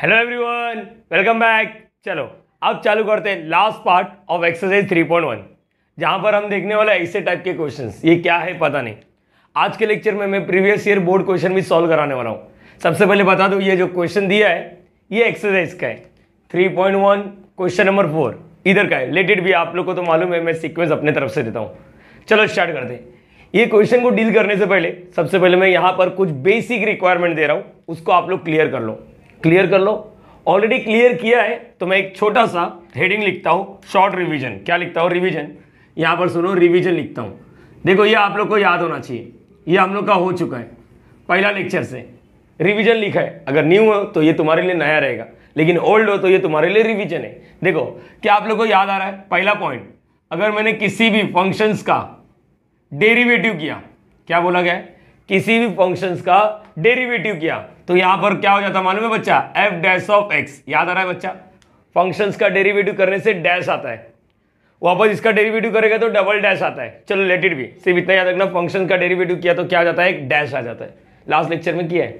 hello everyone welcome back चलो अब चालू करते हैं लास्ट पार्ट ऑफ एक्सरसाइज 3.1 जहाँ पर हम देखने वाला ऐसे टाइप के क्वेश्चंस ये क्या है पता नहीं आज के लेक्चर में मैं प्रीवियस ईयर बोर्ड क्वेश्चन भी सॉल्व कराने वाला हूँ सबसे पहले बता दो ये जो क्वेश्चन दिया है ये एक्सरसाइज का है थ्री क्वेश्चन नंबर फोर इधर का है रिलेटेड भी आप लोग को तो मालूम है मैं सिक्वेंस अपने तरफ से देता हूँ चलो स्टार्ट करते हैं ये क्वेश्चन को डील करने से पहले सबसे पहले मैं यहाँ पर कुछ बेसिक रिक्वायरमेंट दे रहा हूँ उसको आप लोग क्लियर कर लो क्लियर कर लो ऑलरेडी क्लियर किया है तो मैं एक छोटा सा हेडिंग लिखता हूँ शॉर्ट रिवीजन क्या लिखता हूँ रिवीजन यहाँ पर सुनो रिवीजन लिखता हूँ देखो ये आप लोग को याद होना चाहिए ये हम लोग का हो चुका है पहला लेक्चर से रिवीजन लिखा है अगर न्यू हो तो ये तुम्हारे लिए नया रहेगा लेकिन ओल्ड हो तो ये तुम्हारे लिए रिविजन है देखो क्या आप लोग को याद आ रहा है पहला पॉइंट अगर मैंने किसी भी फंक्शंस का डेरिवेटिव किया क्या बोला गया किसी भी फंक्शंस का डेरिवेटिव किया तो यहां पर क्या हो जाता मालूम है बच्चा एफ डैश ऑफ एक्स याद आ रहा है बच्चा फंक्शन का डेरिवेटिव करने से डैश आता है वापस इसका डेरिवेटिव करेगा तो डबल डैश आता है चलो लेटेड भी सिर्फ इतना याद रखना फंक्शन का डेरिवेटिव किया तो क्या हो जाता है एक डैश आ जाता है लास्ट लेक्चर में किया है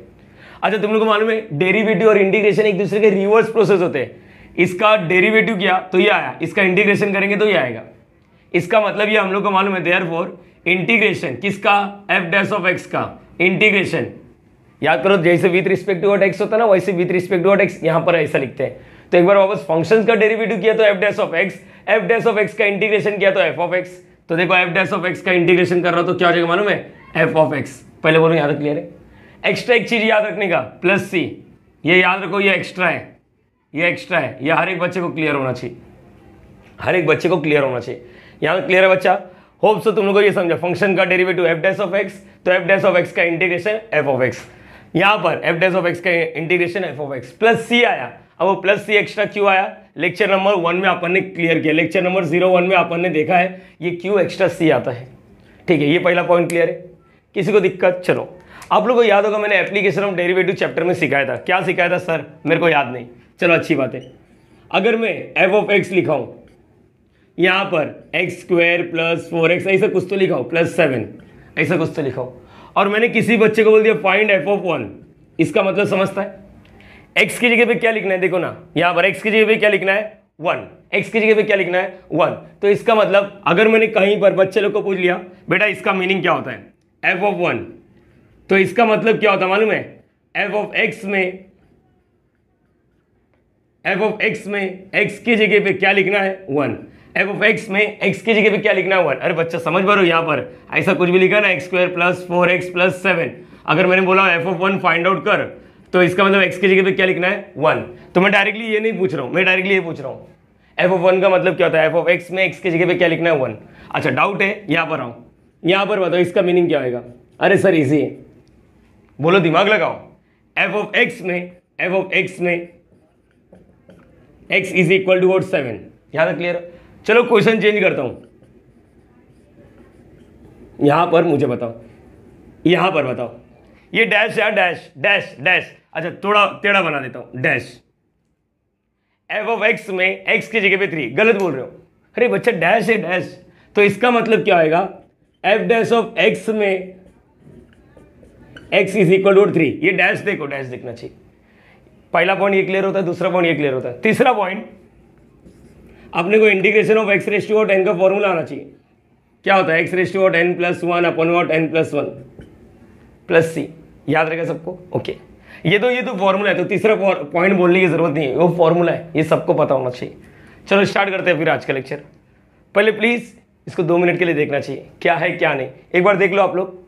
अच्छा तुम लोग को मालूम है डेरिवेटिव और इंटीग्रेशन एक दूसरे के रिवर्स प्रोसेस होते हैं इसका डेरिवेटिव किया तो ये आया इसका इंटीग्रेशन करेंगे तो ये आएगा इसका मतलब ये हम लोग को मालूम है देयर इंटीग्रेशन किसका एफ डैश ऑफ एक्स का इंटीग्रेशन याद करो जैसे with respect to what x होता ना वैसे with respect to what x यहाँ पर ऐसा लिखते हैं तो एक बार वापस फंक्शन का डेरिवेटिव किया तो f dash of x f dash of x का इंटीग्रेशन किया तो एफ ऑफ एक्स तो देखो एफ डैस ऑफ एक्स का इंटीग्रेशन कर रहा हूँ तो क्या हो जाएगा मालूम है एफ ऑफ एक्स पहले बोलो याद क्लियर है एक्स्ट्रा एक चीज़ याद रखने का प्लस सी ये याद रखो ये एक्स्ट्रा है ये एक्स्ट्रा है ये हर एक बच्चे को क्लियर होना चाहिए हर एक बच्चे को क्लियर होना चाहिए यहाँ क्लियर है बच्चा होप सो तुम लोग को ये समझा फंक्शन का derivative f dash of x तो एफ डैस ऑफ एक्स का इंटीग्रेशन एफ ऑफ एक्स यहां पर एफ डेस ऑफ एक्स का integration f of x plus c आया अब वो प्लस सी एक्स्ट्रा क्यों आया लेक्चर नंबर वन में अपन ने क्लियर किया लेक्चर नंबर जीरो वन में अपन ने देखा है ये क्यों एक्स्ट्रा सी आता है ठीक है ये पहला पॉइंट क्लियर है किसी को दिक्कत चलो आप लोगों को याद होगा मैंने एप्लीकेशन ऑफ डेरिवेटिव चैप्टर में सिखाया था क्या सिखाया था सर मेरे को याद नहीं चलो अच्छी बात है अगर मैं एफ ऑफ एक्स लिखा यहां पर x square plus four x ऐसा कुछ तो लिखाओ प्लस सेवन ऐसा कुछ तो लिखाओ और मैंने किसी बच्चे को बोल दिया फाइंड एफ ऑफ वन इसका मतलब समझता है एक्स की जगह पे क्या लिखना है देखो ना यहां पर एक्स की जगह पे क्या लिखना है वन एक्स की जगह पे क्या लिखना है वन तो इसका मतलब अगर मैंने कहीं पर बच्चे लोग को पूछ लिया बेटा इसका मीनिंग क्या होता है एफ ऑफ वन तो इसका मतलब क्या होता है मालूम है एफ ऑफ एक्स में एफ ऑफ एक्स में एक्स की जगह पे क्या लिखना है वन एफ ऑफ एक्स में एक्स की जगह पे क्या लिखना है वन अरे बच्चा समझ पा रहे हो यहाँ पर ऐसा कुछ भी लिखा ना x square plus four x plus seven अगर मैंने बोला f of one find out कर तो इसका मतलब एक्स की जगह पे क्या लिखना है वन तो मैं डायरेक्टली ये नहीं पूछ रहा हूँ मैं डायरेक्टली ये पूछ रहा हूँ एफ ऑफ वन का मतलब क्या होता है एफ ऑफ एक्स में एक्स की जगह पे क्या लिखना है वन अच्छा डाउट है यहाँ पर आओ यहाँ पर बताओ इसका मीनिंग क्या होगा अरे सर इजी है बोलो दिमाग लगाओ एफ ऑफ एक्स में एफ ऑफ एक्स में x is equal to what seven यहाँ तक क्लियर चलो क्वेश्चन चेंज करता हूं यहां पर मुझे बताओ यहां पर बताओ ये डैश या डैश डैश डैश अच्छा थोड़ा टेढ़ा बना देता हूं डैश एफ ऑफ एक्स में एक्स की जगह पे थ्री गलत बोल रहे हो अरे बच्चा डैश है डैश तो इसका मतलब क्या आएगा एफ डैश ऑफ एक्स में x is equal to three ये डैश देखो डैश देखना चाहिए पहला पॉइंट ये क्लियर होता है दूसरा पॉइंट ये क्लियर होता है तीसरा पॉइंट अपने को integration of X raised to what N का फॉर्मूला आना चाहिए क्या होता है X raised to what N plus one upon what N plus one plus C याद रहेगा सबको ओके ये तो ये तो फॉर्मूला है तो तीसरा पॉइंट बोलने की जरूरत नहीं है वो फॉर्मूला है ये सबको पता होना चाहिए चलो स्टार्ट करते हैं फिर आज का लेक्चर पहले प्लीज़ इसको दो मिनट के लिए देखना चाहिए क्या है क्या नहीं एक बार देख लो आप लोग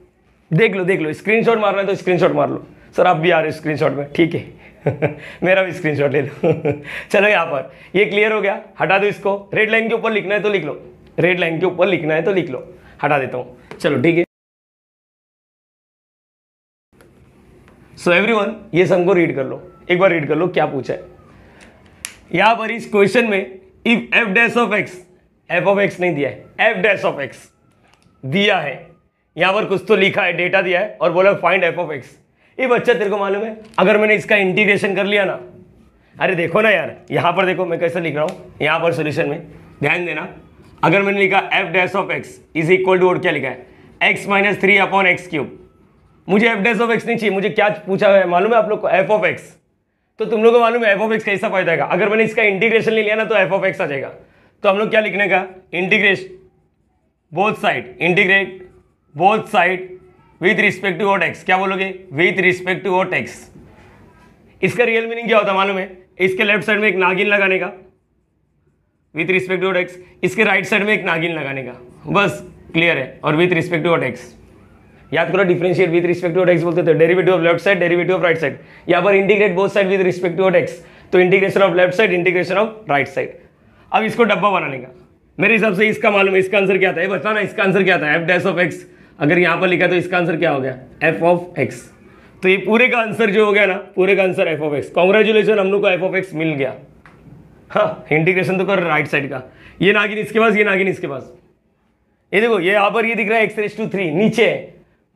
देख लो देख लो स्क्रीनशॉट मारना है तो स्क्रीनशॉट मार लो सर आप भी आ रहे हो स्क्रीनशॉट में ठीक है मेरा भी स्क्रीनशॉट ले लो चलो यहाँ पर ये क्लियर हो गया हटा दो इसको रेड लाइन के ऊपर लिखना है तो लिख लो रेड लाइन के ऊपर लिखना है तो लिख लो हटा देता हूँ चलो ठीक है सो एवरीवन ये सबको रीड कर लो एक बार रीड कर लो क्या पूछा है यहाँ पर इस क्वेश्चन में if F dash of x F of x नहीं दिया है एफ डैश ऑफ एक्स दिया है यहाँ पर कुछ तो लिखा है डेटा दिया है और बोला फाइंड एफ ऑफ एक्स ये बच्चा तेरे को मालूम है अगर मैंने इसका इंटीग्रेशन कर लिया ना अरे देखो ना यार यहाँ पर देखो मैं कैसे लिख रहा हूँ यहाँ पर सोल्यूशन में ध्यान देना अगर मैंने लिखा F dash of x is equal to और क्या लिखा है X minus three upon X cube मुझे एफ डैस ऑफ एक्स नहीं चाहिए मुझे क्या पूछा है मालूम है आप लोग को एफ ऑफ एक्स तो तुम लोग को मालूम है एफ ऑफ एक्स कैसा फायदा है अगर मैंने इसका इंटीग्रेशन नहीं लिया ना तो एफ ऑफ एक्स आ जाएगा तो हम लोग क्या लिखने का integration both side integrate both side with respect to what X क्या बोलोगे with respect to what X इसका रियल मीनिंग क्या होता है मालूम है इसके लेफ्ट साइड में एक नागिन लगाने का with respect to what X इसके राइट साइड में एक नागिन लगाने का बस क्लियर है और with respect to what X याद करो differentiate with respect to X बोलते थे derivative of left side derivative of right side या पर integrate both side with respect to X तो integration of left side integration of right side अब इसको डब्बा बनाने का मेरे हिसाब से इसका मालूम है इसका आंसर क्या था ये बताना इसका आंसर क्या था एफ डैश ऑफ एक्स अगर यहाँ पर लिखा तो इसका आंसर क्या हो गया एफ ऑफ एक्स तो ये पूरे का आंसर जो हो गया ना पूरे का answer F of X congratulation हम लोग को एफ ऑफ एक्स मिल गया हाँ इंटीग्रेशन तो कर राइट साइड का ये नागिन इसके पास ये नागिन इसके पास ये देखो ये यहाँ पर ये दिख रहा है एक्स रेस टू थ्री नीचे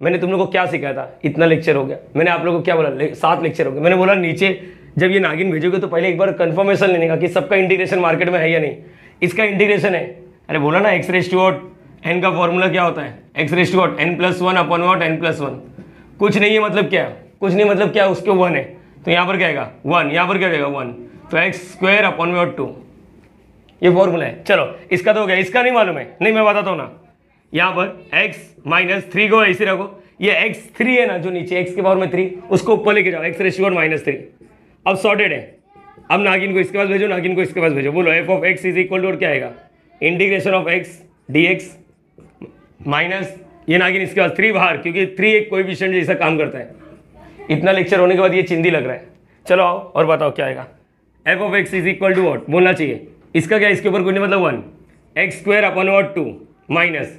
मैंने तुम लोग को क्या सिखाया था इतना लेक्चर हो गया मैंने आप लोग को क्या बोला ले, सात लेक्चर हो गया मैंने बोला नीचे जब ये नागिन भेजोगे तो पहले एक बार कंफर्मेशन लेने का कि सबका इंटीग्रेशन मार्केट में है या नहीं इसका इंटीग्रेशन है अरे बोला ना एक्स रेस टू और एन का फॉर्मूला क्या होता है X raised what N plus one upon what N plus one कुछ नहीं है मतलब क्या कुछ नहीं मतलब क्या उसके वन है तो यहाँ पर क्या आएगा वन यहाँ पर क्या आएगा वन तो X square upon what two ये फॉर्मूला है चलो इसका तो हो गया इसका नहीं मालूम है नहीं मैं बताता हूँ ना यहाँ पर एक्स माइनस थ्री को ऐसे रखो ये एक्स थ्री है ना जो नीचे एक्स के पावर में थ्री उसको ऊपर लेके जाओ एक्स रेशियोट माइनस थ्री अब सॉर्टेड है अब नागिन को इसके पास भेजो नागिन को इसके पास भेजो बोलो F of x is equal to और क्या आएगा integration of x D x minus ये नागिन इसके बाद थ्री बाहर क्योंकि थ्री एक कोई विषय जैसा काम करता है इतना लेक्चर होने के बाद ये चिंदी लग रहा है चलो आओ और बताओ क्या आएगा F of x is equal to what बोलना चाहिए इसका क्या इसके ऊपर कुछ नहीं मतलब one X square upon what two minus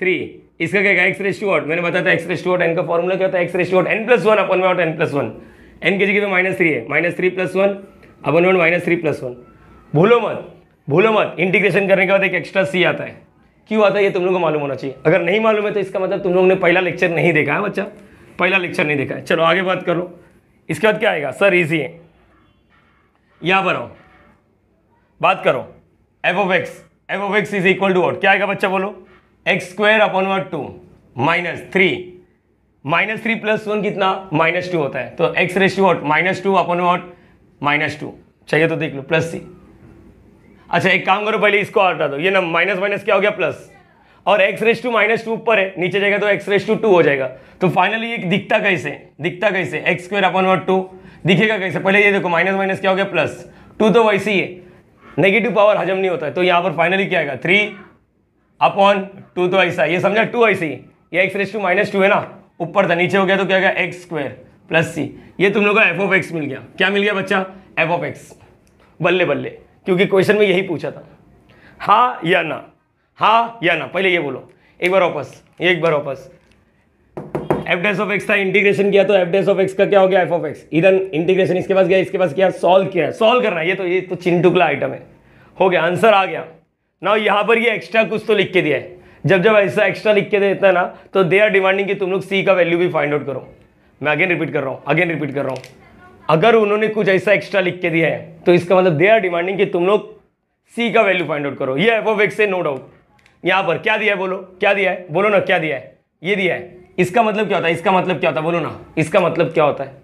three इसका क्या एक्स रेस टू वॉट मैंने बताया था X raise to what N का फॉर्मूला क्या होता है X raise to what N plus one upon what N plus one N के जगह माइनस थ्री है minus three plus one upon what minus three plus one भूलो मत भूलो मत इंटीग्रेशन करने के बाद एक एक्स्ट्रा सी आता है क्यों आता है ये तुम लोग को मालूम होना चाहिए अगर नहीं मालूम है तो इसका मतलब तुम लोग ने पहला लेक्चर नहीं देखा है बच्चा पहला लेक्चर नहीं देखा है चलो आगे बात करो इसके बाद क्या आएगा सर ईजी है यहाँ पर आओ बात करो F of x F of x is equal to what क्या आएगा बच्चा बोलो X square upon what two minus three minus three plus one कितना माइनस टू होता है तो X raise what minus two upon what minus two चाहिए तो देख लो प्लस सी अच्छा एक काम करो पहले इसको हटा दो ये ना माइनस माइनस क्या हो गया प्लस और X raise to minus two ऊपर है नीचे जाएगा तो एक्स रेस टू टू हो जाएगा तो फाइनली ये दिखता कैसे दिखता कैसे X square upon what two दिखेगा कैसे पहले ये देखो माइनस माइनस क्या हो गया प्लस टू तो वैसे ही है नेगेटिव पावर हजम नहीं होता है तो यहाँ पर फाइनली क्या आएगा थ्री अपॉन टू तो ऐसा ये समझा टू ऐसे ही ये X raise to minus two है ना ऊपर था नीचे हो गया तो क्या गया एक्स स्क्वेयर प्लस सी ये तुम लोग का एफ ऑफ एक्स मिल गया क्या मिल गया बच्चा एफ ऑफ एक्स बल्ले बल्ले क्योंकि क्वेश्चन में यही पूछा था हाँ या ना हा या ना पहले ये बोलो एक बार वापस एक बार वापस एफ डेस ऑफ एक्स था इंटीग्रेशन किया तो एफ डेस ऑफ एक्स का क्या हो गया एफ ऑफ एक्स इधर इंटीग्रेशन इसके पास गया इसके पास किया सॉल्व किया सॉल्व करना ये तो ये तो चिंटुकला आइटम है हो गया आंसर आ गया ना यहाँ पर ये एक्स्ट्रा कुछ तो लिख के दिया है जब जब ऐसा एक्स्ट्रा लिख के देता है ना तो दे आर डिमांडिंग कि तुम लोग सी का वैल्यू भी फाइंड आउट करो मैं अगेन रिपीट कर रहा हूँ अगेन रिपीट कर रहा हूँ अगर उन्होंने कुछ ऐसा एक्स्ट्रा लिख के दिया है तो इसका मतलब दे आर डिमांडिंग कि तुम लोग सी का वैल्यू फाइंड आउट करो ये एफ ऑफ एक्स से नो डाउट यहाँ पर क्या दिया है बोलो क्या दिया है बोलो ना क्या दिया है ये दिया है इसका मतलब क्या होता है इसका मतलब क्या होता है बोलो ना इसका मतलब क्या होता है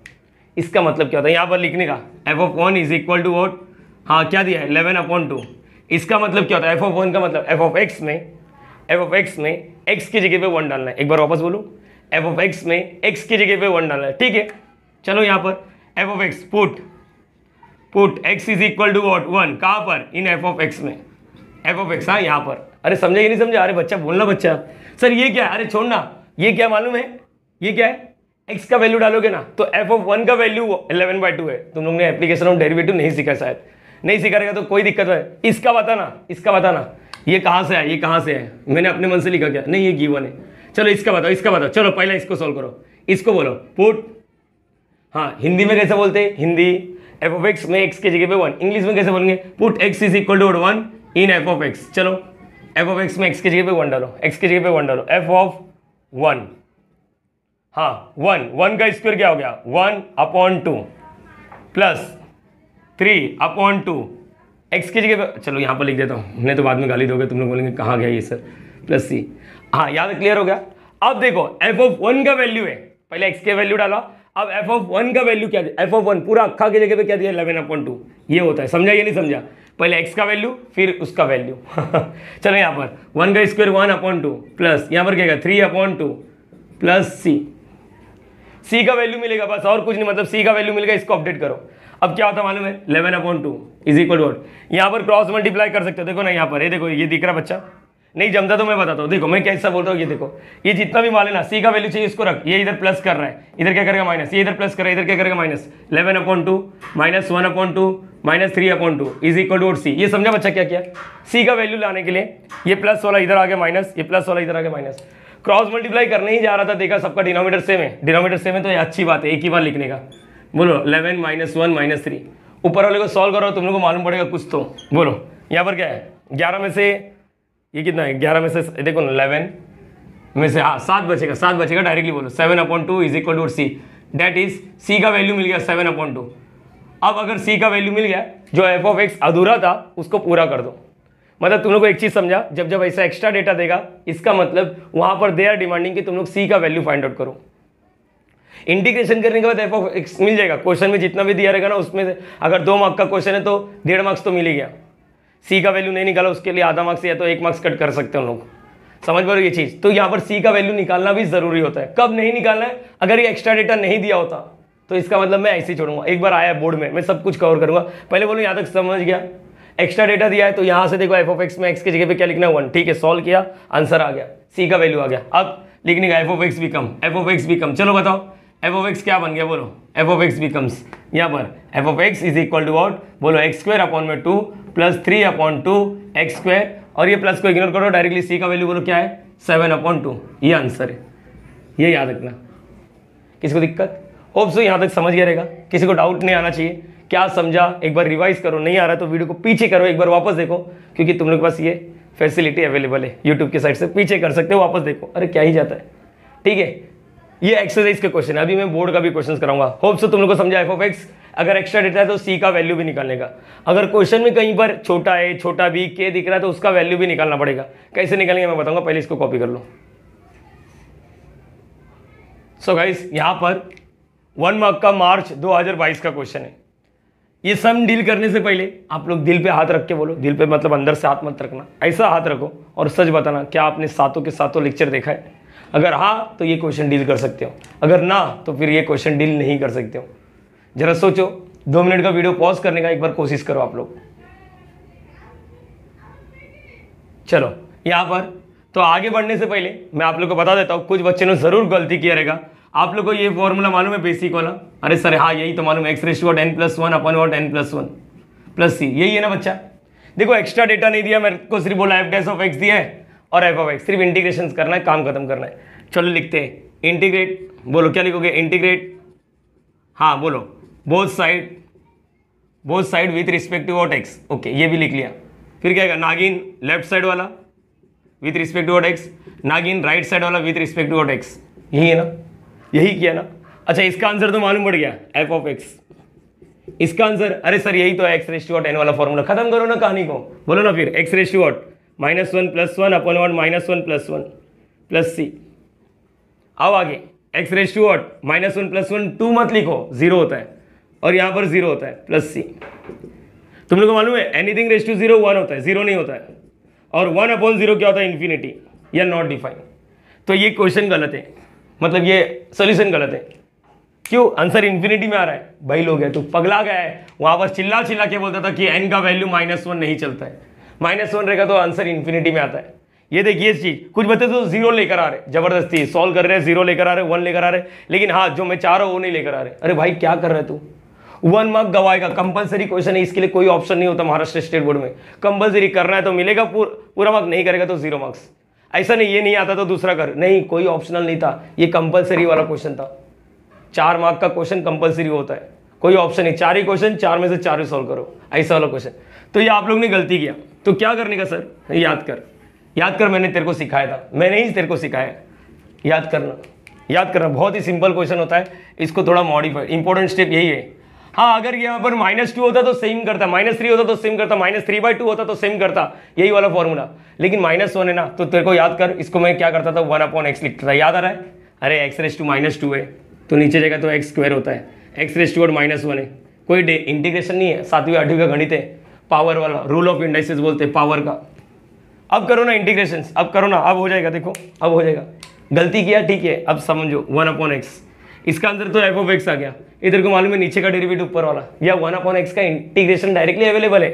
इसका मतलब क्या होता है यहाँ पर लिखने का F of one is equal to what हाँ क्या दिया है इलेवन अपॉन टू इसका मतलब क्या होता है एफ ऑफ वन का मतलब एफ ऑफ एक्स में एफ ऑफ एक्स में एक्स की जगह पे वन डालना है एक बार वापस बोलो एफ ऑफ एक्स में एक्स की जगह पे वन डालना है ठीक है चलो यहाँ पर F of X put put x is equal to what one कहाँ पर इन एफ ऑफ एक्स में एफ ऑफ एक्स हाँ यहाँ पर अरे समझे नहीं समझा अरे बच्चा बोलना बच्चा सर ये क्या अरे छोड़ना ये क्या मालूम है ये क्या है एक्स का वैल्यू डालोगे ना तो एफ ऑफ वन का वैल्यू इलेवन बाई टू है तुम लोग ने एप्लीकेशन ऑफ डेरिवेटिव नहीं सीखा शायद नहीं सीखा रहेगा तो कोई दिक्कत है इसका बताना इसका बताना ये कहाँ से है ये कहाँ से है मैंने अपने मन से लिखा क्या नहीं ये गीवन है चलो इसका बताओ इसका बताओ चलो पहले इसको सॉल्व करो इसको बोलो पुट हाँ हिंदी में कैसे बोलते हैं हिंदी एफ ऑफ एक्स में एक्स के जगह पे वन इंग्लिश में कैसे बोलेंगे put x is equal to one in F of X चलो एफ ऑफ एक्स में एक्स के जगह पे वन डालो एक्स के जगह पे वन डालो एफ ऑफ वन हाँ वन वन का स्क्वायर क्या हो गया one upon two plus three upon two X की जगह पे चलो यहाँ पर लिख देता हूँ नहीं तो बाद में गाली दोगे तुम लोग बोलेंगे कहाँ गया ये सर प्लस सी हाँ याद क्लियर हो गया अब देखो एफ ऑफ वन का वैल्यू है पहले एक्स के वैल्यू डाला अब एफ ऑफ वन का वैल्यू क्या एफ ऑफ वन पूरा अक्खा की जगह पे क्या दिया इलेवन अपॉइंट टू ये होता है समझा ये नहीं समझा पहले एक्स का वैल्यू फिर उसका वैल्यू चलो यहाँ पर वन का square one upon two plus यहाँ पर क्या three upon two plus C C का वैल्यू मिलेगा बस और कुछ नहीं मतलब सी का वैल्यू मिलेगा इसको अपडेट करो अब क्या होता मालूम है eleven upon two is equal to what यहाँ पर क्रॉस मल्टीप्लाई कर सकते हो देखो ना यहाँ पर ये देखो ये दिख रहा बच्चा नहीं जमता तो मैं बताता हूँ देखो मैं कैसा बोलता हूँ ये देखो ये जितना भी मान ना सी का वैल्यू चाहिए इसको रख ये इधर प्लस कर रहा है इधर क्या करेगा माइनस ये इधर प्लस कर रहा है इधर क्या करेगा minus eleven upon two minus one upon two minus three upon two is equal to C ये समझा बच्चा क्या किया सी का वैल्यू लाने के लिए ये प्लस वाला इधर आ गया माइनस ये प्लस वाला इधर आ गया माइनस क्रॉस मल्टीप्लाई करने ही जा रहा था देखा सबका डिनोमीटर सेम है डिनोमीटर सेम है तो ये अच्छी बात है एक ही बार लिखने का बोलो eleven minus one minus three ऊपर वाले को सॉल्व करो तुम लोग को मालूम पड़ेगा कुछ तो बोलो यहाँ पर क्या है ग्यारह में से ये कितना है ग्यारह में से देखो ना इलेवन में से हाँ सात बचेगा सात बचेगा डायरेक्टली बोलो seven upon two is equal to C that is C का वैल्यू मिल गया सेवन अपॉइंट टू अब अगर सी का वैल्यू मिल गया जो एफ ऑफ एक्स अधूरा था उसको पूरा कर दो मतलब तुम लोग को एक चीज़ समझा जब जब ऐसा एक्स्ट्रा डेटा देगा इसका मतलब वहाँ पर दे आर डिमांडिंग कि तुम लोग सी का वैल्यू फाइंड आउट करो इंटीग्रेशन करने के बाद एफ ऑफ एक्स मिल जाएगा क्वेश्चन में जितना भी दिया रहेगा ना उसमें अगर दो मार्क का क्वेश्चन है तो डेढ़ मार्क्स तो मिल ही गया सी का वैल्यू नहीं निकाला उसके लिए आधा मार्क्स या तो एक मार्क्स कट कर सकते हैं उन लोग समझ पा रहे ये चीज़ तो यहाँ पर सी का वैल्यू निकालना भी ज़रूरी होता है कब नहीं निकालना है अगर ये एक्स्ट्रा डेटा नहीं दिया होता तो इसका मतलब मैं ऐसे ही छोड़ूंगा एक बार आया बोर्ड में मैं सब कुछ कवर करूँगा पहले बोलो यहाँ तक समझ गया एक्स्ट्रा डेटा दिया है तो यहाँ से देखो एफ ऑफ एक्स में एक्स की जगह पे क्या लिखना है वन ठीक है सॉल्व किया आंसर आ गया सी का वैल्यू आ गया अब लिखने का एफ ऑफ एक्स भी कम एफ ऑफ एक्स भी कम चलो बताओ एफ ऑफ एक्स क्या बन गया बोलो एफ ऑफ एक्स बिकम्स यहाँ पर F of x is equal to out बोलो एक्स स्क्वायर अपॉन में two plus three upon two X square और ये प्लस को इग्नोर करो डायरेक्टली सी का वैल्यू बोलो क्या है सेवन अपॉन टू ये आंसर है ये याद रखना किसको दिक्कत ओप सो यहाँ तक समझ गया रहेगा किसी को डाउट नहीं आना चाहिए क्या समझा एक बार रिवाइज करो नहीं आ रहा तो वीडियो को पीछे करो एक बार वापस देखो क्योंकि तुम लोग के पास ये फैसिलिटी अवेलेबल है यूट्यूब की साइड से पीछे कर सकते हो वापस देखो अरे क्या ही जाता है ठीक है ये एक्सरसाइज के क्वेश्चन है अभी मैं बोर्ड का भी क्वेश्चन कराऊंगा होप सो तुम लोग को समझा एफ ऑफ एक्स अगर एक्स्ट्रा डेटा है तो सी का वैल्यू भी निकालने का अगर क्वेश्चन में कहीं पर छोटा है छोटा बी के दिख रहा है तो उसका वैल्यू भी निकालना पड़ेगा कैसे निकालेंगे मैं बताऊंगा पहले इसको कॉपी कर लो सो गाइस यहाँ पर वन मार्क का मार्च 2022 का क्वेश्चन है ये सम डील करने से पहले आप लोग दिल पे हाथ रख के बोलो दिल पे मतलब अंदर से हाथ मत रखना ऐसा हाथ रखो और सच बताना क्या आपने सातों के सातों लेक्चर देखा है अगर हाँ तो ये क्वेश्चन डील कर सकते हो अगर ना तो फिर ये क्वेश्चन डील नहीं कर सकते हो जरा सोचो दो मिनट का वीडियो पॉज करने का एक बार कोशिश करो आप लोग चलो यहाँ पर तो आगे बढ़ने से पहले मैं आप लोग को बता देता हूँ कुछ बच्चे ने ज़रूर गलती किया रहेगा आप लोग को ये फॉर्मूला मालूम है बेसिक वाला अरे सर हाँ यही तो मालूम है X what N plus one upon what N plus one plus C यही है ना बच्चा देखो एक्स्ट्रा डेटा नहीं दिया मेरे को सिर्फ बोला एफ डेस ऑफ एक्स दिया है और एफ ऑफ एक्स सिर्फ इंटीग्रेशन करना है काम खत्म करना है चलो लिखते हैं इंटीग्रेट बोलो क्या लिखोगे इंटीग्रेट हाँ बोलो both side both side with respect to what X okay ये भी लिख लिया फिर क्या नागिन लेफ्ट साइड वाला with respect to what X नागिन राइट साइड वाला with respect to what X यही है ना यही किया ना अच्छा इसका आंसर तो मालूम पड़ गया एफ ऑफ एक्स इसका आंसर अरे सर यही तो एक्स रेस्ट वॉट एन वाला फॉर्मूला खत्म करो ना कहानी को बोलो ना फिर X raised what minus one plus one upon one minus one plus one plus C आओ आगे X raise to what minus one plus one two मत लिखो जीरो होता है और यहाँ पर जीरो होता है प्लस सी तुम लोग को मालूम है anything raise to zero one होता है जीरो नहीं होता है और वन अपॉन जीरो क्या होता है इन्फिनिटी या नॉट डिफाइन तो ये क्वेश्चन गलत है मतलब ये सोल्यूशन गलत है क्यों आंसर इन्फिनिटी में आ रहा है भाई लोग है तो पगला गया है वहाँ पर चिल्ला चिल्ला के बोलता था कि एन का वैल्यू माइनस वन नहीं चलता है माइनस वन रहेगा तो आंसर इन्फिनिटी में आता है ये देखिए इस चीज़ कुछ बच्चे तो जीरो लेकर आ रहे जबरदस्ती सॉल्व कर रहे हैं जीरो लेकर आ रहे वन लेकर आ रहे लेकिन हाँ जो मैं चाह रहा हूँ वो नहीं लेकर आ रहे अरे भाई क्या कर रहे तू वन मार्क गवाएगा कंपलसरी क्वेश्चन है इसके लिए कोई ऑप्शन नहीं होता महाराष्ट्र स्टेट बोर्ड में कंपलसरी करना है तो मिलेगा पूर, पूरा मार्क नहीं करेगा तो जीरो मार्क्स ऐसा नहीं ये नहीं आता तो दूसरा कर नहीं कोई ऑप्शनल नहीं था ये कंपलसरी वाला क्वेश्चन था चार मार्क का क्वेश्चन कंपलसरी होता है कोई ऑप्शन नहीं चार ही क्वेश्चन चार में से चार ही सॉल्व करो ऐसा वाला क्वेश्चन तो ये आप लोग ने गलती किया तो क्या करने का सर याद कर याद कर मैंने तेरे को सिखाया था मैंने ही तेरे को सिखाया याद करना याद करना बहुत ही सिंपल क्वेश्चन होता है इसको थोड़ा मॉडिफाई इंपॉर्टेंट स्टेप यही है हाँ अगर यहाँ पर माइनस टू होता तो सेम करता माइनस थ्री होता तो सेम करता माइनस थ्री बाई टू होता तो सेम करता यही वाला फॉर्मूला लेकिन माइनस वन है ना तो तेरे को याद कर इसको मैं क्या करता था वन अपॉन एक्स लिखता था याद आ रहा है अरे X raise to minus two है तो नीचे जगह तो एक्स स्क्वायर होता है एक्स रेस टू और माइनस वन है कोई इंटीग्रेशन नहीं है सातवीं आठवीं का गणित है पावर वाला रूल ऑफ इंडाइसिस बोलते हैं पावर का अब करो ना इंटीग्रेशन अब करो ना अब हो जाएगा देखो अब हो जाएगा गलती किया ठीक है अब समझो वन अपॉन एक्स इसका अंदर तो एफ ऑफ एक्स आ गया इधर को मालूम है नीचे का डेरिवेटिव ऊपर वाला या वन अपॉन एक्स का इंटीग्रेशन डायरेक्टली अवेलेबल है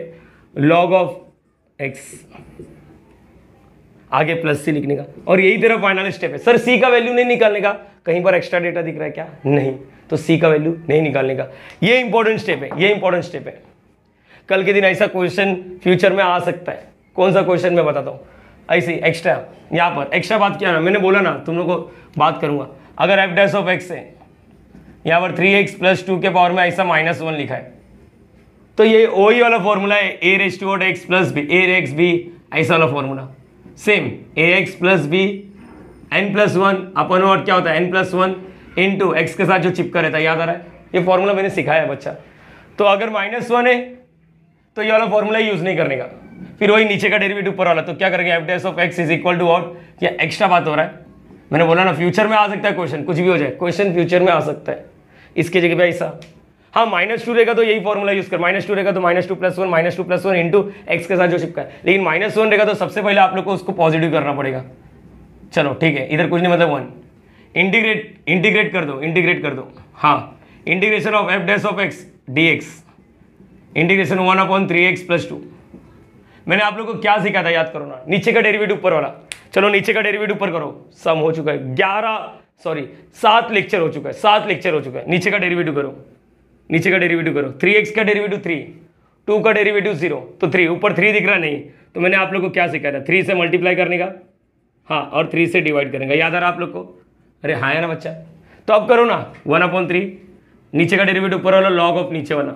लॉग ऑफ एक्स आगे प्लस सी लिखने का और यही तेरा फाइनल स्टेप है सर सी का वैल्यू नहीं निकालने का कहीं पर एक्स्ट्रा डेटा दिख रहा है क्या नहीं तो सी का वैल्यू नहीं निकालने का ये इंपॉर्टेंट स्टेप है ये इंपॉर्टेंट स्टेप है कल के दिन ऐसा क्वेश्चन फ्यूचर में आ सकता है कौन सा क्वेश्चन मैं बताता हूँ ऐसे एक्स्ट्रा यहाँ पर एक्स्ट्रा बात किया ना मैंने बोला ना तुम लोग को बात करूँगा अगर एफ डैस ऑफ एक्स है यहाँ पर थ्री एक्स प्लस टू के पावर में ऐसा माइनस वन लिखा है तो ये ओ ही e वाला फॉर्मूला है A raise to X plus B A X B ऐसा वाला formula same A X plus B N plus one upon और क्या होता है N plus one into X के साथ जो चिपका रहता है याद आ रहा है ये फॉर्मूला मैंने सिखाया है बच्चा तो अगर माइनस वन है तो ये वाला फॉर्मूला यूज नहीं करने का फिर वही नीचे का डेरिवेटिव ऊपर वाला तो क्या करेंगे F dash of x is equal to out क्या एक्स्ट्रा बात हो रहा है मैंने बोला ना फ्यूचर में आ सकता है क्वेश्चन कुछ भी हो जाए क्वेश्चन फ्यूचर में आ सकता है इसकी जगह पे ऐसा हाँ माइनस टू रहेगा तो यही फॉर्मूला यूज कर माइनस टू रहेगा तो minus two plus one minus two plus one into x के साथ जो चिपका है लेकिन माइनस वन रहेगा तो सबसे पहले आप लोग को उसको पॉजिटिव करना पड़ेगा चलो ठीक है इधर कुछ नहीं मतलब वन इंटीग्रेट इंटीग्रेट कर दो इंटीग्रेट कर दो हाँ integration of F dash of x D X integration one upon three x plus two मैंने आप लोग को क्या सिखाया था याद करो ना नीचे का डेरिवेटिव ऊपर वाला चलो नीचे का डेरिवेटिव ऊपर करो सम हो चुका है ग्यारह सॉरी सात लेक्चर हो चुका है सात लेक्चर हो चुका है नीचे का डेरिवेटिव करो नीचे का डेरिवेटिव करो थ्री एक्स का डेरिवेटिव थ्री टू का डेरिवेटिव जीरो तो थ्री ऊपर थ्री दिख रहा नहीं तो मैंने आप लोग को क्या सिखाया था थ्री से मल्टीप्लाई करने का हाँ और थ्री से डिवाइड करने का याद आ रहा आप लोग को अरे हाँ है ना बच्चा तो अब करो ना वन अपॉन थ्री नीचे का डेरिवेटिव ऊपर वाला लॉग ऑफ नीचे वाला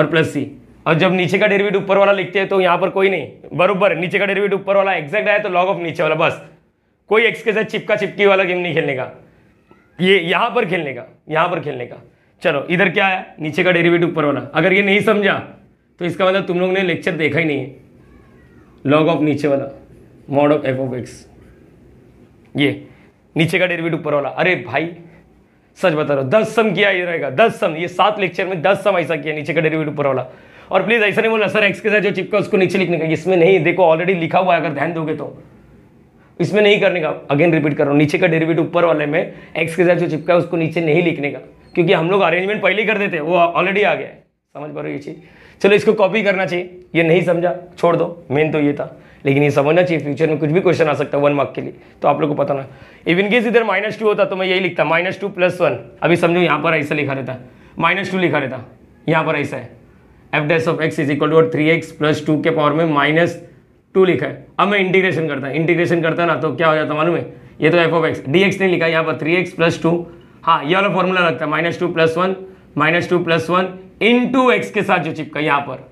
और प्लस सी और जब नीचे का डेरिवेट ऊपर वाला लिखते हैं तो यहाँ पर कोई नहीं बरूबर नीचे का डेरिवेट ऊपर वाला एग्जैक्ट आया तो लॉग ऑफ नीचे वाला बस कोई एक्स के साथ चिपका चिपकी वाला गेम नहीं खेलने का ये यहाँ पर खेलने का यहाँ पर खेलने का चलो इधर क्या आया नीचे का डेरिवेट ऊपर वाला अगर ये नहीं समझा तो इसका मतलब तुम लोग ने लेक्चर देखा ही नहीं है लॉग ऑफ नीचे वाला mod of f of x ये नीचे का डेरिवेट ऊपर वाला अरे भाई सच बता रहा हूँ दस सम किया ही रहेगा दस सम ये सात लेक्चर में दस सम ऐसा किया नीचे का डेरिवेटिव ऊपर वाला और प्लीज़ ऐसा नहीं बोला सर एक्स के साथ जो चिपका उसको नीचे लिखने का इसमें नहीं देखो ऑलरेडी लिखा हुआ है अगर ध्यान दोगे तो इसमें नहीं करने का अगेन रिपीट कर रहा हूँ नीचे का डेरिवेटिव ऊपर वाले में एक्स के साथ जो चिपका है उसको नीचे नहीं लिखने का क्योंकि हम लोग अरेंजमेंट पहले ही कर देते वो ऑलरेडी आ गया है समझ पा रहे हो ये चीज़ चलो इसको कॉपी करना चाहिए ये नहीं समझा छोड़ दो मेन तो ये था लेकिन ये समझना चाहिए फ्यूचर में कुछ भी क्वेश्चन आ सकता है वन मार्क के लिए तो आप लोग को पता ना इवन केस इधर माइनस टू होता तो मैं यही लिखता माइनस टू प्लस वन अभी समझो यहाँ पर ऐसा लिखा रहता माइनस टू लिखा रहता यहाँ पर ऐसा है f dash of x is equal to three x plus two के पावर में माइनस टू लिखा है अब मैं इंटीग्रेशन करता इंटीग्रेशन करता ना तो क्या हो जाता मालूम है ये तो F of x D x नहीं लिखा यहाँ पर थ्री एक्स प्लस टू हाँ ये वाला फॉर्मूला लगता है minus two plus one minus two plus one into x के साथ जो चिपका यहां पर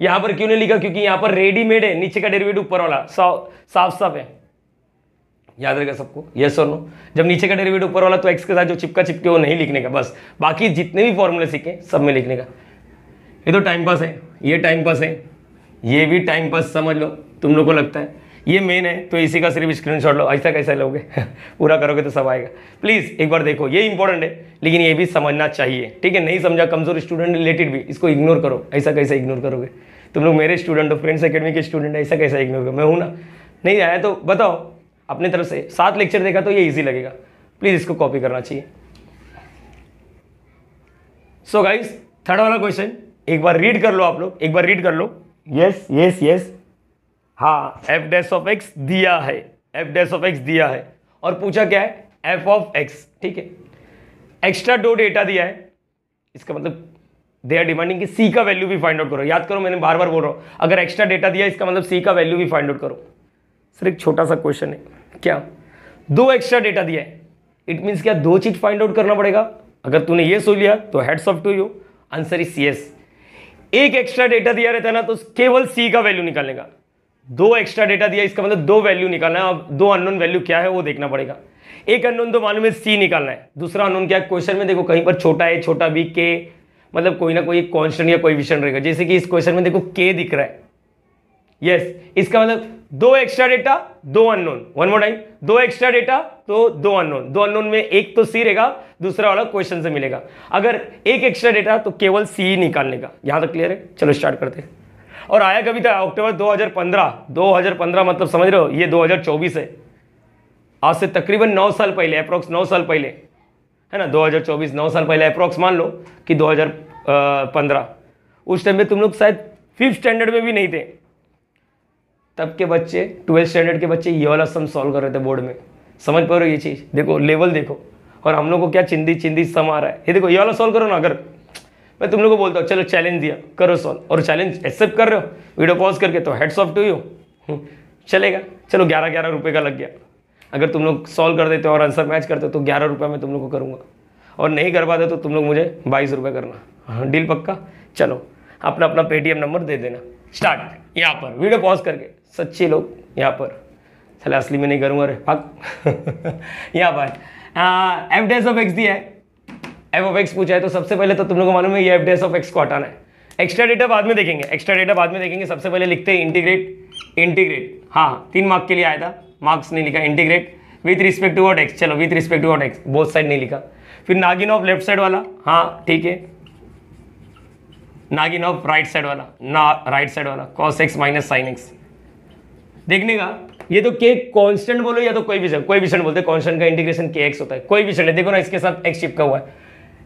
यहां पर क्यों नहीं लिखा क्योंकि यहां पर रेडीमेड है नीचे का डेरिवेटिव ऊपर वाला साफ साफ है याद रहेगा सबको यस और नो जब नीचे का डेरिवेटिव ऊपर वाला तो एक्स के साथ जो चिपका चिपके वो नहीं लिखने का बस बाकी जितने भी फॉर्मूले सीखे सब में लिखने का ये तो टाइम पास है ये टाइम पास है ये भी टाइम पास समझ लो तुम लोग को लगता है ये मेन है तो इसी का सिर्फ स्क्रीनशॉट लो ऐसा कैसा लोगे पूरा करोगे तो सब आएगा प्लीज़ एक बार देखो ये इंपॉर्टेंट है लेकिन ये भी समझना चाहिए ठीक है नहीं समझा कमज़ोर स्टूडेंट रिलेटेड भी इसको इग्नोर करो ऐसा कैसे इग्नोर करोगे तुम लोग मेरे स्टूडेंट हो फ्रेंड्स अकेडमी के स्टूडेंट ऐसा कैसा इग्नोर करो मैं हूँ ना नहीं आया तो बताओ अपनी तरफ से सात लेक्चर देखा तो ये ईजी लगेगा प्लीज़ इसको कॉपी करना चाहिए सो गाइज थर्ड वाला क्वेश्चन एक बार रीड कर लो आप लोग एक बार रीड कर लो यस यस यस हाँ एफ डैश ऑफ एक्स दिया है एफ डैश ऑफ एक्स दिया है और पूछा क्या है एफ ऑफ एक्स ठीक है एक्स्ट्रा दो डेटा दिया है इसका मतलब दे आर डिमांडिंग कि सी का वैल्यू भी फाइंड आउट करो याद करो मैंने बार बार बोल रहा हूँ अगर एक्स्ट्रा डेटा दिया इसका मतलब सी का वैल्यू भी फाइंड आउट करो सर एक छोटा सा क्वेश्चन है क्या दो एक्स्ट्रा डेटा दिया है इट मीन्स क्या दो चीज़ फाइंड आउट करना पड़ेगा अगर तूने ये सो लिया तो hats off to you answer is C एक एक्स्ट्रा डेटा दिया रहता है ना तो केवल सी का वैल्यू निकालेगा दो एक्स्ट्रा डेटा दिया इसका मतलब दो वैल्यू निकालना है अब दो अननोन वैल्यू क्या है वो देखना पड़ेगा एक अननोन तो मालूम है सी निकालना है दूसरा अननोन क्या है क्वेश्चन में देखो कहीं पर छोटा है छोटा बी के मतलब कोई ना कोई कॉन्स्टेंट या कोई विशन रहेगा जैसे कि इस क्वेश्चन में देखो के दिख रहा है यस yes, इसका मतलब दो एक्स्ट्रा डेटा दो अननोन वन मोर टाइम दो एक्स्ट्रा डेटा तो दो अननोन दो अननोन में एक तो सी रहेगा दूसरा वाला क्वेश्चन से मिलेगा अगर एक एक्स्ट्रा डेटा तो केवल सी निकालने का यहां तक क्लियर है चलो स्टार्ट करते हैं और आया कभी था अक्टूबर 2015 2015 मतलब समझ रहे हो ये 2024 है आज से तकरीबन 9 साल पहले अप्रोक्स 9 साल पहले है ना 2024 9 साल पहले अप्रोक्स मान लो कि 2015 उस टाइम में तुम लोग शायद फिफ्थ स्टैंडर्ड में भी नहीं थे तब के बच्चे ट्वेल्थ स्टैंडर्ड के बच्चे ये वाला सम सॉल्व कर रहे थे बोर्ड में समझ पा रहे हो ये चीज़ देखो लेवल देखो और हम लोग को क्या चिंदी चिंदी सम आ रहा है ये देखो ये वाला सॉल्व करो ना अगर मैं तुम लोग को बोलता हूँ चलो चैलेंज दिया करो सॉल्व और चैलेंज एक्सेप्ट कर रहे हो वीडियो पॉज करके तो हेड्स ऑफ टू यू चलेगा चलो ग्यारह ग्यारह रुपये का लग गया अगर तुम लोग सॉल्व कर देते हो और आंसर मैच करते हो तो ग्यारह रुपये मैं तुम लोग को करूँगा और नहीं कर पाते तो तुम लोग मुझे बाईस रुपये करना हाँ डील पक्का चलो अपना अपना पेटीएम नंबर दे देना स्टार्ट यहाँ पर वीडियो पॉज करके सच्चे लोग यहाँ पर चले असली में नहीं करूँगा अरे पक यहाँ पर एफ डेस ऑफ एक्स दिया है एफ ऑफ एक्स पूछा है तो सबसे पहले तो तुम लोग को मालूम है ये f dash of x को हटाना है एक्स्ट्रा डेटा बाद में देखेंगे एक्स्ट्रा डेटा बाद में देखेंगे सबसे पहले लिखते हैं इंटीग्रेट इंटीग्रेट हाँ तीन मार्क के लिए आया था मार्क्स नहीं लिखा integrate with respect to what x चलो with respect to what x both side नहीं लिखा फिर नागिन ऑफ लेफ्ट साइड वाला हाँ ठीक है नागिन ऑफ राइट साइड वाला ना राइट साइड वाला cos x minus sine x देखने का ये तो के कांस्टेंट बोलो या तो कोई भी कोई भी बोलते हैं कांस्टेंट का इंटीग्रेशन के एक्स होता है कोई भी है देखो ना इसके साथ एक्स चिपका हुआ है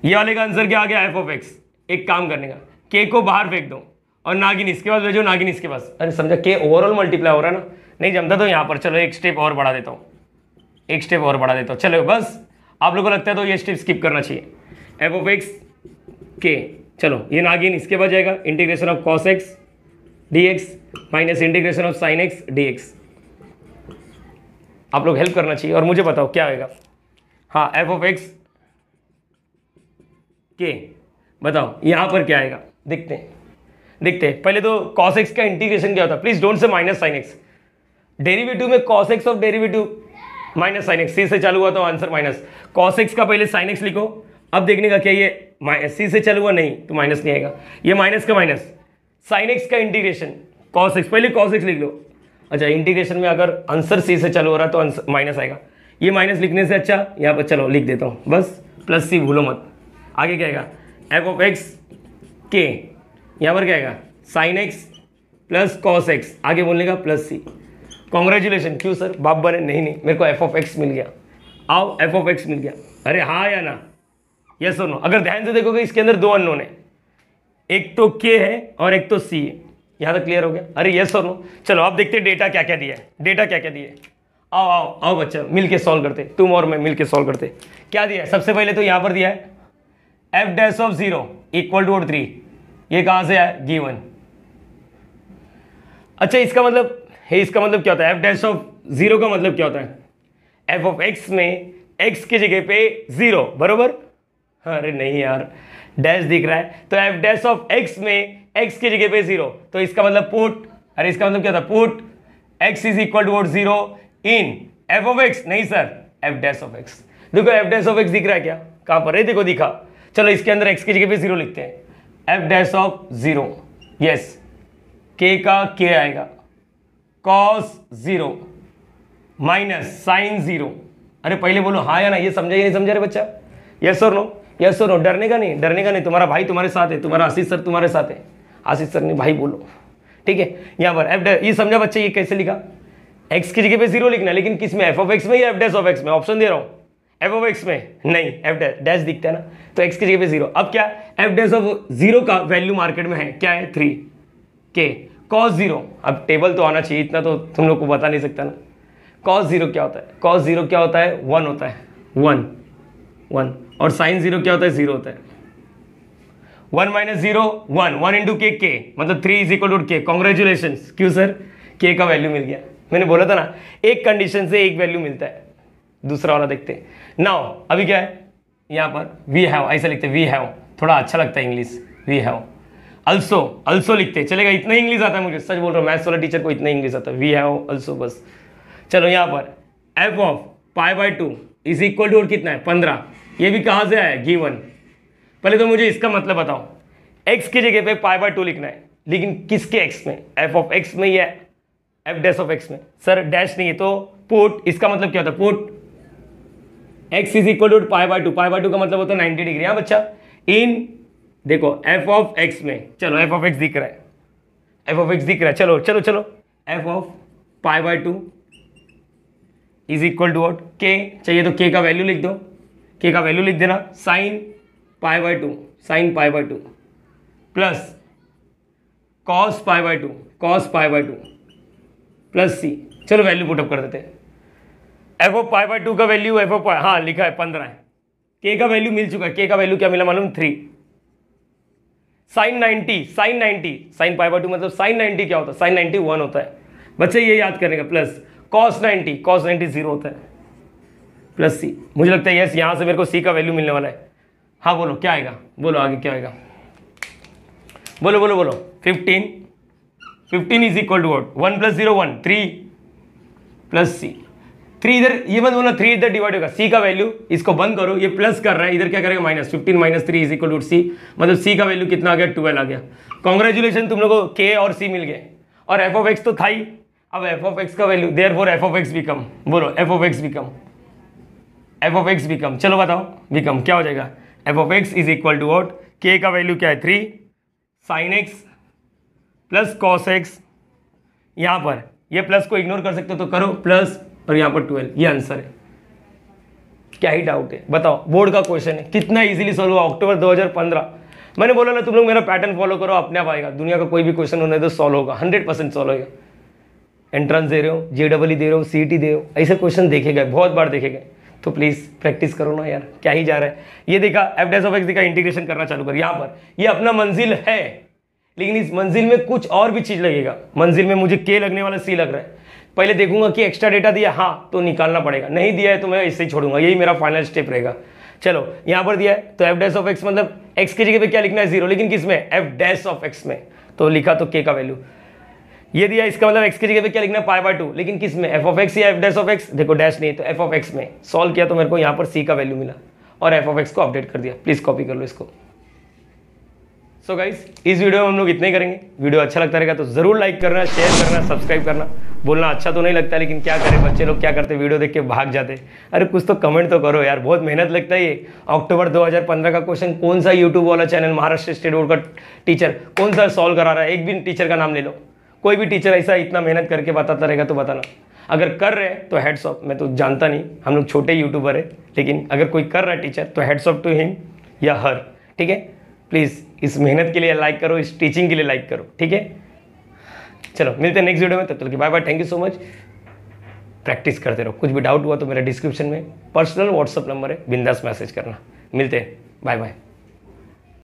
ये वाले का आंसर क्या आ गया एफ ऑफ एक्स एक काम करने का के को बाहर फेंक दो और नागिन इसके पास भेजो नागिन इसके पास अरे समझा के ओवरऑल मल्टीप्लाई हो रहा है ना नहीं जमता तो यहाँ पर चलो एक स्टेप और बढ़ा देता हूँ एक स्टेप और बढ़ा देता हूँ चलो बस आप लोगों को लगता है तो ये स्टेप स्किप करना चाहिए एफ ऑफ एक्स के चलो ये नागिन इसके पास जाएगा integration of cos x D x minus integration of sine x D x आप लोग हेल्प करना चाहिए और मुझे बताओ क्या आएगा हाँ एफ ऑफ एक्स के बताओ यहाँ पर क्या आएगा देखते हैं देखते हैं पहले तो कॉस एक्स का इंटीग्रेशन क्या होता है please don't say minus sine x derivative में cos x of derivative minus sine x C से चालू हुआ तो आंसर माइनस कॉस एक्स का पहले साइन एक्स लिखो अब देखने का क्या ये सी से चालू हुआ नहीं तो माइनस नहीं आएगा ये माइनस का माइनस साइन एक्स का इंटीग्रेशन कॉस एक्स पहले कॉस एक्स लिख लो अच्छा इंटीग्रेशन में अगर आंसर सी से चालू हो रहा तो आंसर माइनस आएगा ये माइनस लिखने से अच्छा यहाँ पर चलो लिख देता हूँ बस प्लस सी भूलो मत आगे क्या आएगा एफ ऑफ एक्स के यहाँ पर क्या आएगा sine x plus cos x आगे बोलने का प्लस सी कॉन्ग्रेचुलेशन क्यों सर बाप बने नहीं नहीं मेरे को एफ ऑफ एक्स मिल गया आओ एफ ऑफ एक्स मिल गया अरे हाँ या ना यस और नो अगर ध्यान से देखोगे इसके अंदर दो अननोन है एक तो के है और एक तो सी है यहाँ तक क्लियर हो गया अरे यस और नो चलो आप देखते हैं डेटा क्या क्या दिया है डेटा क्या क्या दिया है आओ आओ आओ बच्चा मिल के सॉल्व करते तुम और मैं मिलके सॉल्व करते क्या दिया है सबसे पहले तो यहाँ पर दिया है f dash of zero equal to three ये कहां से है गिवन अच्छा इसका मतलब है इसका मतलब क्या होता है एफ डैश ऑफ जीरो का मतलब क्या होता है एफ ऑफ एक्स में एक्स की जगह पे जीरो बरोबर हाँ, अरे नहीं यार डैश दिख रहा है तो एफ डैश ऑफ एक्स में एक्स की जगह पे जीरो तो इसका मतलब पुट अरे इसका मतलब क्या था put x is equal to zero in F of x नहीं sir f dash of x देखो एफ डैश ऑफ एक्स दिख रहा है क्या कहां पर है देखो दिखा चलो इसके अंदर एक्स की जगह पे जीरो लिखते हैं f dash of zero yes के का के आएगा cos zero minus sine zero अरे पहले बोलो हाँ या ना ये समझा या नहीं समझा रहे बच्चा यस और नो यस और नो डरने का नहीं डरने का नहीं तुम्हारा भाई तुम्हारे साथ है तुम्हारा आशीष सर तुम्हारे साथ है आशीष सर ने भाई बोलो ठीक है यहाँ पर एफ ये समझा बच्चा ये कैसे लिखा एक्स की जगह पे जीरो लिखना लेकिन किस में एफ ऑफ एक्स में या एफ डैस ऑफ एक्स में ऑप्शन दे रहा हूँ एफ ऑफ एक्स में नहीं एफ डैश डैश दिखता है ना तो एक्स की जगह पे जीरो अब क्या एफ डैश ऑफ जीरो का वैल्यू मार्केट में है क्या है थ्री के कॉस जीरो अब टेबल तो आना चाहिए इतना तो तुम लोग को बता नहीं सकता ना कॉस जीरो क्या होता है कॉस जीरो क्या होता है वन होता है वन वन और साइन जीरो क्या होता है जीरो होता है one minus zero one one into के के मतलब थ्री इज इक्वल टू के कॉन्ग्रेचुलेशन क्यों सर के का वैल्यू मिल गया मैंने बोला था ना एक कंडीशन से एक वैल्यू मिलता है दूसरा वाला देखते हैं नाउ अभी क्या है यहाँ पर वी हैव ऐसा लिखते वी हैव थोड़ा अच्छा लगता है English we have also also लिखते चलेगा इतना इंग्लिश आता है मुझे सच बोल रहा हूँ मैथ्स वाला टीचर को इतना इंग्लिश आता है वी हैव अल्सो बस चलो यहाँ पर F of pi by two is equal to और कितना है पंद्रह ये भी कहाँ से आया गीवन पहले तो मुझे इसका मतलब बताओ एक्स की जगह पे पाई बाई टू लिखना है लेकिन किसके एक्स में एफ ऑफ एक्स में या एफ डैश ऑफ एक्स में सर डैश नहीं है तो पोर्ट इसका मतलब क्या होता है put x is equal to pi by two pi by two का मतलब होता है नाइन्टी डिग्री हाँ बच्चा इन देखो एफ ऑफ एक्स में चलो एफ ऑफ एक्स दिख रहा है एफ ऑफ एक्स दिख रहा है चलो चलो चलो F of pi by two is equal to what के चाहिए तो के का वैल्यू लिख दो के का वैल्यू लिख देना sine pi by two sine pi by two plus cos pi by two cos pi by two plus C चलो वैल्यू पुटअप कर देते हैं f of pi by two का वैल्यू एफ ओ पाई हाँ लिखा है पंद्रह है के का वैल्यू मिल चुका है के का वैल्यू क्या मिला मालूम three sine ninety sine ninety sine pi by two मतलब साइन नाइन्टी क्या होता है साइन नाइन्टी वन होता है बच्चे ये याद करने का plus cos ninety cos ninety zero होता है प्लस सी मुझे लगता है यस यहाँ से मेरे को सी का वैल्यू मिलने वाला है हाँ बोलो क्या आएगा बोलो आगे क्या आएगा बोलो बोलो बोलो fifteen fifteen is equal to what one plus zero one three plus C three इधर ये मत बोलना थ्री इधर डिवाइड होगा सी का वैल्यू इसको बंद करो ये प्लस कर रहा है इधर क्या करेगा minus fifteen minus three is equal to C मतलब सी का वैल्यू कितना आ गया ट्वेल्व आ गया कॉन्ग्रेचुलेशन तुम लोग को के और सी मिल गए और एफ ऑफ एक्स तो था ही अब एफ ऑफ एक्स का value therefore f of x become come बोलो F of x become come f of x become come चलो बताओ बिकम कम क्या हो जाएगा f of x is equal to what के का वैल्यू क्या है three sine x plus cos x यहाँ पर ये प्लस को इग्नोर कर सकते हो तो करो प्लस और यहाँ पर ट्वेल्व ये आंसर है क्या ही डाउट है बताओ बोर्ड का क्वेश्चन है कितना इजीली सॉल्व हुआ अक्टूबर 2015 मैंने बोला ना तुम लोग मेरा पैटर्न फॉलो करो अपने आप आएगा दुनिया का कोई भी क्वेश्चन होने तो सॉल्व होगा हंड्रेड परसेंट सॉल्व होगा एंट्रेंस दे रहे हो जे दे रहे हो सी दे रहे हो ऐसे क्वेश्चन देखे गए बहुत बार देखे गए तो प्लीज़ प्रैक्टिस करो ना यार क्या ही जा रहा है ये देखा एफ डेस ऑफ एक्स देखा इंटीग्रेशन करना चालू कर यहाँ पर ये अपना मंजिल है लेकिन इस मंजिल में कुछ और भी चीज़ लगेगा मंजिल में मुझे के लगने वाला सी लग रहा है पहले देखूंगा कि एक्स्ट्रा डेटा दिया हाँ तो निकालना पड़ेगा नहीं दिया है तो मैं इससे ही छोड़ूंगा यही मेरा फाइनल स्टेप रहेगा चलो यहाँ पर दिया है तो एफ डैश ऑफ एक्स मतलब एक्स की जगह पे क्या लिखना है जीरो लेकिन किस में एफ डैश ऑफ एक्स में तो लिखा तो के का वैल्यू ये दिया इसका मतलब एक्स की जगह पे क्या लिखना है पाई बाय टू लेकिन किस में एफ ऑफ एक्स या एफ डैश ऑफ एक्स देखो डैश नहीं तो एफ ऑफ एक्स में सॉल्व किया तो मेरे को यहाँ पर सी का वैल्यू मिला और एफ ऑफ एक्स को अपडेट कर दिया प्लीज़ कॉपी कर लो इसको सो so गाइस इस वीडियो में हम लोग इतने ही करेंगे वीडियो अच्छा लगता रहेगा तो ज़रूर लाइक करना शेयर करना सब्सक्राइब करना बोलना अच्छा तो नहीं लगता लेकिन क्या करें बच्चे लोग क्या करते वीडियो देख के भाग जाते अरे कुछ तो कमेंट तो करो यार बहुत मेहनत लगता है ये अक्टूबर 2015 का क्वेश्चन कौन सा यूट्यूब वाला चैनल महाराष्ट्र स्टेट बोर्ड का टीचर कौन सा सॉल्व करा रहा है एक भी टीचर का नाम ले लो कोई भी टीचर ऐसा इतना मेहनत करके बताता रहेगा तो बताना अगर कर रहे हैं तो ऑफ मैं तो जानता नहीं हम लोग छोटे यूट्यूबर है लेकिन अगर कोई कर रहा है टीचर तो हेड्स ऑफ टू हिम या हर ठीक है प्लीज़ इस मेहनत के लिए लाइक करो इस टीचिंग के लिए लाइक करो ठीक है चलो मिलते हैं नेक्स्ट वीडियो में तब तक bye bye thank you so much practice करते रहो कुछ भी डाउट हुआ तो मेरा डिस्क्रिप्शन में पर्सनल व्हाट्सअप नंबर है बिंदास मैसेज करना मिलते हैं बाय बाय